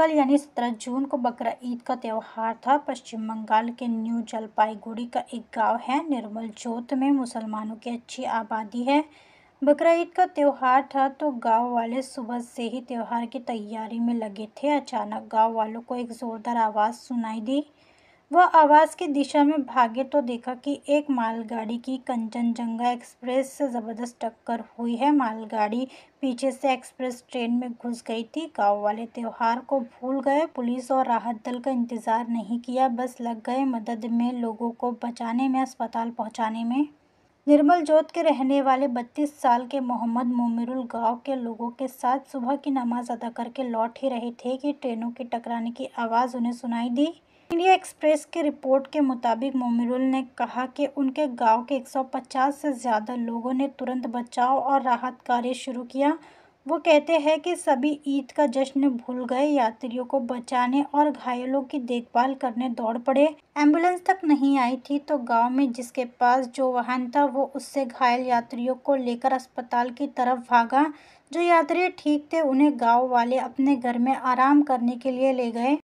कल यानी सत्रह जून को बकरा ईद का त्यौहार था पश्चिम बंगाल के न्यू जलपाईगुड़ी का एक गांव है निर्मल जोत में मुसलमानों की अच्छी आबादी है बकरा ईद का त्यौहार था तो गांव वाले सुबह से ही त्यौहार की तैयारी में लगे थे अचानक गांव वालों को एक ज़ोरदार आवाज़ सुनाई दी वह आवाज़ की दिशा में भागे तो देखा कि एक मालगाड़ी की कंचनजंगा एक्सप्रेस से ज़बरदस्त टक्कर हुई है मालगाड़ी पीछे से एक्सप्रेस ट्रेन में घुस गई थी गांव वाले त्यौहार को भूल गए पुलिस और राहत दल का इंतज़ार नहीं किया बस लग गए मदद में लोगों को बचाने में अस्पताल पहुँचाने में निर्मल जोत के रहने वाले 32 साल के मोहम्मद मोमिरुल गांव के लोगों के साथ सुबह की नमाज अदा करके लौट ही रहे थे कि ट्रेनों के टकराने की आवाज़ उन्हें सुनाई दी इंडिया एक्सप्रेस की रिपोर्ट के मुताबिक मोमिरुल ने कहा कि उनके गांव के 150 से ज़्यादा लोगों ने तुरंत बचाव और राहत कार्य शुरू किया वो कहते हैं कि सभी ईद का जश्न भूल गए यात्रियों को बचाने और घायलों की देखभाल करने दौड़ पड़े एम्बुलेंस तक नहीं आई थी तो गांव में जिसके पास जो वाहन था वो उससे घायल यात्रियों को लेकर अस्पताल की तरफ भागा जो यात्री ठीक थे उन्हें गांव वाले अपने घर में आराम करने के लिए ले गए